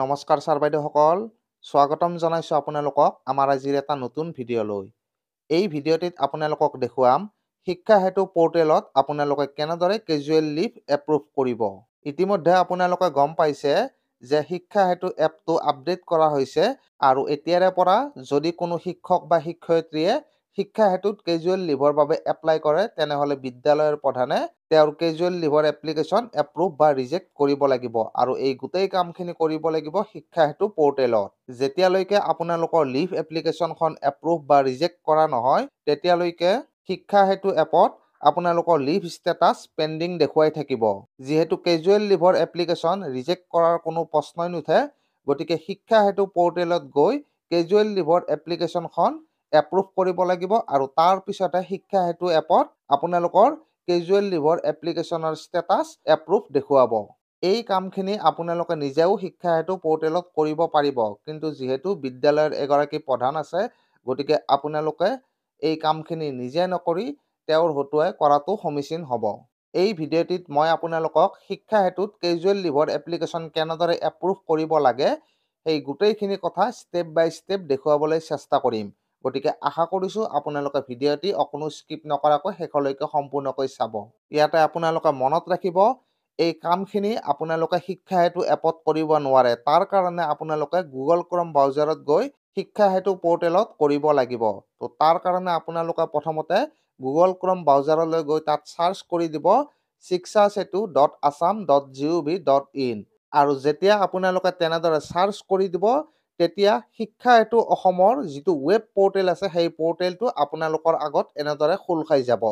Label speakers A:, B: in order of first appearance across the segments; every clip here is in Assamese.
A: নমস্কাৰ ছাৰ বাইদেউসকল স্বাগতম জনাইছোঁ আপোনালোকক আমাৰ আজিৰ এটা নতুন ভিডিঅ'লৈ এই ভিডিঅ'টিত আপোনালোকক দেখুৱাম শিক্ষা সেতু পৰ্টেলত আপোনালোকে কেনেদৰে কেজুৱেল লিভ এপ্ৰুভ কৰিব ইতিমধ্যে আপোনালোকে গম পাইছে যে শিক্ষা সেতু এপটো আপডেট কৰা হৈছে আৰু এতিয়াৰে পৰা যদি কোনো শিক্ষক বা শিক্ষয়িত্ৰীয়ে শিক্ষা হেতুত কেজুৱেল লিভৰ বাবে এপ্লাই কৰে তেনেহ'লে বিদ্যালয়ৰ প্ৰধানে তেওঁৰ কেজুৱেল লিভৰ এপ্লিকেশ্যন এপ্ৰুভ বা ৰিজেক্ট কৰিব লাগিব আৰু এই গোটেই কামখিনি কৰিব লাগিব শিক্ষা হেতু পৰ্টেলত যেতিয়ালৈকে আপোনালোকৰ লিভ এপ্লিকেশ্যনখন এপ্ৰুভ বা ৰিজেক্ট কৰা নহয় তেতিয়ালৈকে শিক্ষা হেতু এপত আপোনালোকৰ লিভ ষ্টেটাছ পেণ্ডিং দেখুৱাই থাকিব যিহেতু কেজুৱেল লিভৰ এপ্লিকেশ্যন ৰিজেক্ট কৰাৰ কোনো প্ৰশ্নই নুঠে গতিকে শিক্ষা হেতু পৰ্টেলত গৈ কেজুৱেল লিভৰ এপ্লিকেশ্যনখন এপ্ৰুভ কৰিব লাগিব আৰু তাৰপিছতে শিক্ষা সেতু এপত আপোনালোকৰ কেজুৱেল লিভৰ এপ্লিকেশ্যনৰ ষ্টেটাছ এপ্ৰুভ দেখুৱাব এই কামখিনি আপোনালোকে নিজেও শিক্ষা সেতু পৰ্টেলত কৰিব পাৰিব কিন্তু যিহেতু বিদ্যালয়ৰ এগৰাকী প্ৰধান আছে গতিকে আপোনালোকে এই কামখিনি নিজে নকৰি তেওঁৰ হতুৱাই কৰাটো সমীচীন হ'ব এই ভিডিঅ'টিত মই আপোনালোকক শিক্ষা হেতুত কেজুৱেল লিভৰ এপ্লিকেশ্যন কেনেদৰে এপ্ৰুভ কৰিব লাগে সেই গোটেইখিনি কথা ষ্টেপ বাই ষ্টেপ দেখুৱাবলৈ চেষ্টা কৰিম গতিকে আশা কৰিছোঁ আপোনালোকে ভিডিঅ'টি অকণো স্কিপ নকৰাকৈ শেষলৈকে সম্পূৰ্ণকৈ চাব ইয়াতে আপোনালোকে মনত ৰাখিব এই কামখিনি আপোনালোকে শিক্ষা হেতু এপত কৰিব নোৱাৰে তাৰ কাৰণে আপোনালোকে গুগল ক্ৰম ব্ৰাউজাৰত গৈ শিক্ষা হেতু পৰ্টেলত কৰিব লাগিব তো তাৰ কাৰণে আপোনালোকে প্ৰথমতে গুগল ক্ৰম ব্ৰাউজাৰলৈ গৈ তাত চাৰ্চ কৰি দিব Shiksha Setu dot Assam dot G O' V dot in আৰু যেতিয়া আপোনালোকে তেনেদৰে চাৰ্চ কৰি দিব তেতিয়া শিক্ষা এইটো অসমৰ যিটো ৱেব পৰ্টেল আছে সেই পৰ্টেলটো আপোনালোকৰ আগত এনেদৰে খোল খাই যাব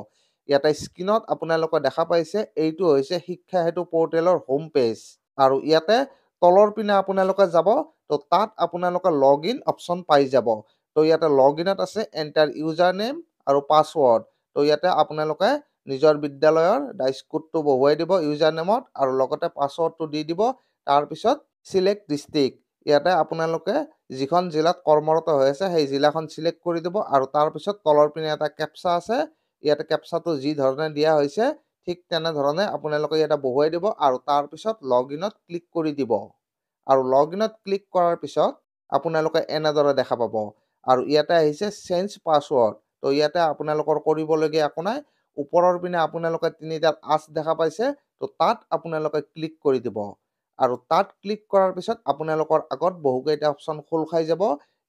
A: ইয়াতে স্ক্ৰীণত আপোনালোকে দেখা পাইছে এইটো হৈছে শিক্ষা সেতু পৰ্টেলৰ হোম পেজ আৰু ইয়াতে তলৰ পিনে আপোনালোকে যাব তো তাত আপোনালোকে লগ ইন অপশ্যন পাই যাব তো ইয়াতে লগ ইনত আছে এণ্টাৰ ইউজাৰ নেম আৰু পাছৱৰ্ড তো ইয়াতে আপোনালোকে নিজৰ বিদ্যালয়ৰ ডাইচকোডটো বহুৱাই দিব ইউজাৰ নেমত আৰু লগতে পাছৱৰ্ডটো দি দিব তাৰপিছত চিলেক্ট ডিষ্ট্ৰিক্ট ইয়াতে আপোনালোকে যিখন জিলাত কৰ্মৰত হৈ আছে সেই জিলাখন চিলেক্ট কৰি দিব আৰু তাৰপিছত তলৰ পিনে এটা কেপচা আছে ইয়াতে কেপচাটো যি ধৰণে দিয়া হৈছে ঠিক তেনেধৰণে আপোনালোকে ইয়াতে বহুৱাই দিব আৰু তাৰপিছত লগ ইনত ক্লিক কৰি দিব আৰু লগ ইনত ক্লিক কৰাৰ পিছত আপোনালোকে এনেদৰে দেখা পাব আৰু ইয়াতে আহিছে চেঞ্জ পাছৱৰ্ড তো ইয়াতে আপোনালোকৰ কৰিবলগীয়া একো নাই ওপৰৰ পিনে আপোনালোকে তিনিটা আঁচ দেখা পাইছে তো তাত আপোনালোকে ক্লিক কৰি দিব আৰু তাত ক্লিক কৰাৰ পিছত আপোনালোকৰ আগত বহুকেইটা অপশ্যন খোল খাই যাব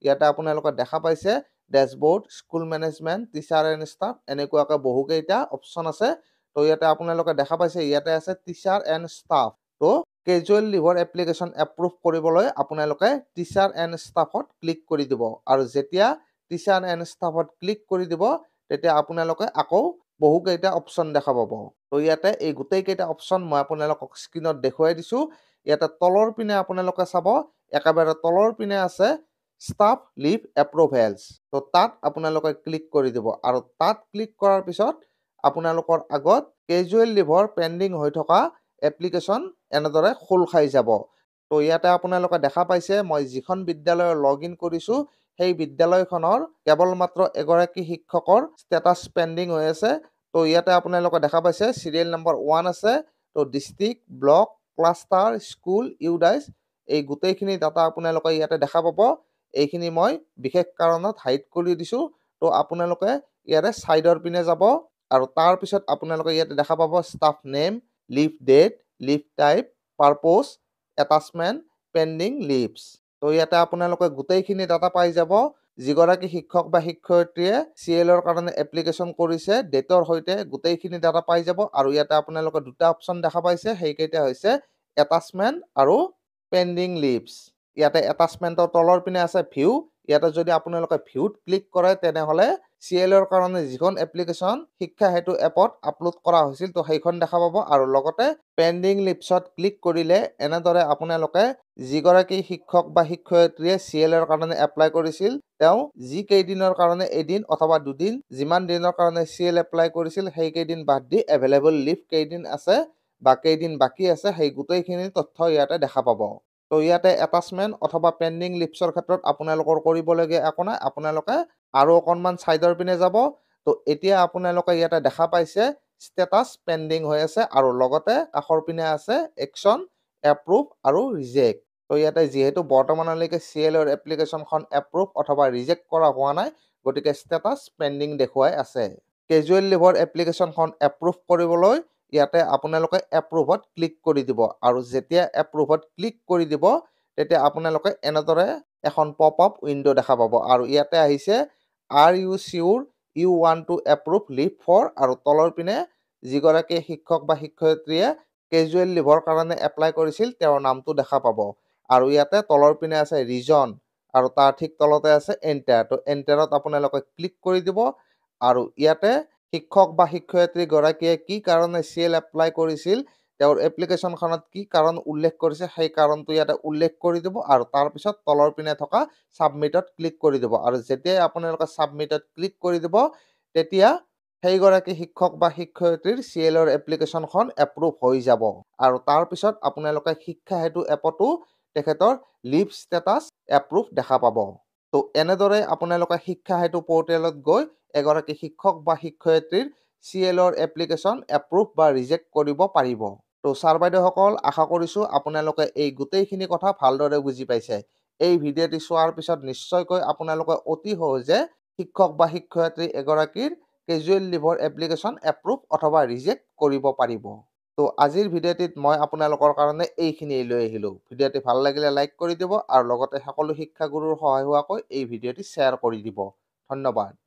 A: ইয়াতে আপোনালোকে দেখা পাইছে dashboard school management teacher and staff এনেকুৱাকৈ বহুকেইটা অপশ্যন আছে তো ইয়াতে আপোনালোকে দেখা পাইছে ইয়াতে আছে টিচাৰ এণ্ড ষ্টাফ তো কেজুৱেল লিভৰ এপ্লিকেশ্যন এপ্ৰুভ কৰিবলৈ আপোনালোকে টিচাৰ এণ্ড ষ্টাফত ক্লিক কৰি দিব আৰু যেতিয়া টিচাৰ এণ্ড ষ্টাফত ক্লিক কৰি দিব তেতিয়া আপোনালোকে আকৌ বহুকেইটা অপশ্যন দেখা পাব তো ইয়াতে এই গোটেইকেইটা অপশ্যন মই আপোনালোকক স্ক্ৰীণত দেখুৱাই দিছোঁ ইয়াতে তলৰ পিনে আপোনালোকে চাব একেবাৰে তলৰ পিনে আছে ষ্টাফ লিভ এপ্ৰুভেলছ তো তাত আপোনালোকে ক্লিক কৰি দিব আৰু তাত ক্লিক কৰাৰ পিছত আপোনালোকৰ আগত কেজুৱেল লিভৰ পেণ্ডিং হৈ থকা এপ্লিকেশ্যন এনেদৰে খোল খাই যাব তো ইয়াতে আপোনালোকে দেখা পাইছে মই যিখন বিদ্যালয়ৰ লগ ইন কৰিছোঁ সেই বিদ্যালয়খনৰ কেৱল মাত্ৰ এগৰাকী শিক্ষকৰ ষ্টেটাছ পেণ্ডিং হৈ আছে তো ইয়াতে আপোনালোকে দেখা পাইছে চিৰিয়েল নম্বৰ ওৱান আছে তো district block cluster school UDISE এই গোটেইখিনি ডাটা আপোনালোকে ইয়াতে দেখা পাব এইখিনি মই বিশেষ কাৰণত হাইড কৰি দিছোঁ তো আপোনালোকে ইয়াতে ছাইডৰ পিনে যাব আৰু তাৰপিছত আপোনালোকে ইয়াতে দেখা পাব staff name leave date leave type purpose attachment pending leaves তো ইয়াতে আপোনালোকে গোটেইখিনি ডাটা পাই যাব যিগৰাকী শিক্ষক বা শিক্ষয়িত্ৰীয়ে চি এলৰ কাৰণে এপ্লিকেশ্যন কৰিছে ডেটৰ সৈতে গোটেইখিনি ডাটা পাই যাব আৰু ইয়াতে আপোনালোকে দুটা অপশ্যন দেখা পাইছে সেইকেইটা হৈছে এটাচমেণ্ট আৰু পেণ্ডিং লিভছ ইয়াতে এটাচমেণ্টৰ তলৰ পিনে আছে ভিউ ইয়াতে যদি আপোনালোকে ভিউত ক্লিক কৰে তেনেহ'লে চি এলৰ কাৰণে যিখন এপ্লিকেশ্যন শিক্ষা সেইটো এপত আপলোড কৰা হৈছিল ত' সেইখন দেখা পাব আৰু লগতে পেণ্ডিং লিপছত ক্লিক কৰিলে এনেদৰে আপোনালোকে যিগৰাকী শিক্ষক বা শিক্ষয়িত্ৰীয়ে চি এলৰ কাৰণে এপ্লাই কৰিছিল তেওঁ যি কেইদিনৰ কাৰণে এদিন অথবা দুদিন যিমান দিনৰ কাৰণে চি এল এপ্লাই কৰিছিল সেইকেইদিন বাদ দি এভেইলেবল লিভ কেইদিন আছে বা কেইদিন বাকী আছে সেই গোটেইখিনি তথ্য ইয়াতে দেখা পাব তো ইয়াতে এটাচমেণ্ট অথবা পেণ্ডিং লিপছৰ ক্ষেত্ৰত আপোনালোকৰ কৰিবলগীয়া একো নাই আপোনালোকে আৰু অকণমান ছাইডৰ পিনে যাব তো এতিয়া আপোনালোকে ইয়াতে দেখা পাইছে ষ্টেটাছ পেণ্ডিং হৈ আছে আৰু লগতে কাষৰ পিনে আছে একশ্যন এপ্ৰুভ আৰু ৰিজেক্ট তো ইয়াতে যিহেতু বৰ্তমানলৈকে চি এল অ'ৰ এপ্লিকেশ্যনখন এপ্ৰুভ অথবা ৰিজেক্ট কৰা হোৱা নাই গতিকে ষ্টেটাছ পেণ্ডিং দেখুৱাই আছে কেজুৱেল লিভৰ এপ্লিকেশ্যনখন এপ্ৰুভ কৰিবলৈ ইয়াতে আপোনালোকে এপ্ৰুভত ক্লিক কৰি দিব আৰু যেতিয়া এপ্ৰুভত ক্লিক কৰি দিব তেতিয়া আপোনালোকে এনেদৰে এখন পপ আপ উইণ্ড' দেখা পাব আৰু ইয়াতে আহিছে আৰ ইউ চিউৰ ইউ ওৱান টু এপ্ৰুভ লিভ ফৰ আৰু তলৰ পিনে যিগৰাকী শিক্ষক বা শিক্ষয়িত্ৰীয়ে কেজুৱেল লিভৰ কাৰণে এপ্লাই কৰিছিল তেওঁৰ নামটো দেখা পাব আৰু ইয়াতে তলৰ পিনে আছে ৰিজন আৰু তাৰ ঠিক তলতে আছে এণ্টাৰ তো এণ্টাৰত আপোনালোকে ক্লিক কৰি দিব আৰু ইয়াতে শিক্ষক বা শিক্ষয়িত্ৰীগৰাকীয়ে কি কাৰণে চি এল এপ্লাই কৰিছিল তেওঁৰ এপ্লিকেশ্যনখনত কি কাৰণ উল্লেখ কৰিছে সেই কাৰণটো ইয়াতে উল্লেখ কৰি দিব আৰু তাৰপিছত তলৰ পিনে থকা ছাবমিটত ক্লিক কৰি দিব আৰু যেতিয়াই আপোনালোকে ছাবমিটত ক্লিক কৰি দিব তেতিয়া সেইগৰাকী শিক্ষক বা শিক্ষয়িত্ৰীৰ চি এলৰ এপ্লিকেশ্যনখন এপ্ৰুভ হৈ যাব আৰু তাৰপিছত আপোনালোকে শিক্ষা সেইটো এপতো তেখেতৰ লিপ ষ্টেটাছ এপ্ৰুভ দেখা পাব তো এনেদৰে আপোনালোকে শিক্ষা সেইটো পৰ্টেলত গৈ এগৰাকী শিক্ষক বা শিক্ষয়িত্ৰীৰ চি এলৰ এপ্লিকেশ্যন এপ্ৰুভ বা ৰিজেক্ট কৰিব পাৰিব তো ছাৰ বাইদেউসকল আশা কৰিছোঁ আপোনালোকে এই গোটেইখিনি কথা ভালদৰে বুজি পাইছে এই ভিডিঅ'টি চোৱাৰ পিছত নিশ্চয়কৈ আপোনালোকে অতি সহজে শিক্ষক বা শিক্ষয়িত্ৰী এগৰাকীৰ কেজুৱেল লিভৰ এপ্লিকেশ্যন এপ্ৰুভ অথবা ৰিজেক্ট কৰিব পাৰিব তো আজিৰ ভিডিঅ'টিত মই আপোনালোকৰ কাৰণে এইখিনি লৈ আহিলোঁ ভিডিঅ'টি ভাল লাগিলে লাইক কৰি দিব আৰু লগতে সকলো শিক্ষাগুৰুৰ সহায় হোৱাকৈ এই ভিডিঅ'টি শ্বেয়াৰ কৰি দিব ধন্যবাদ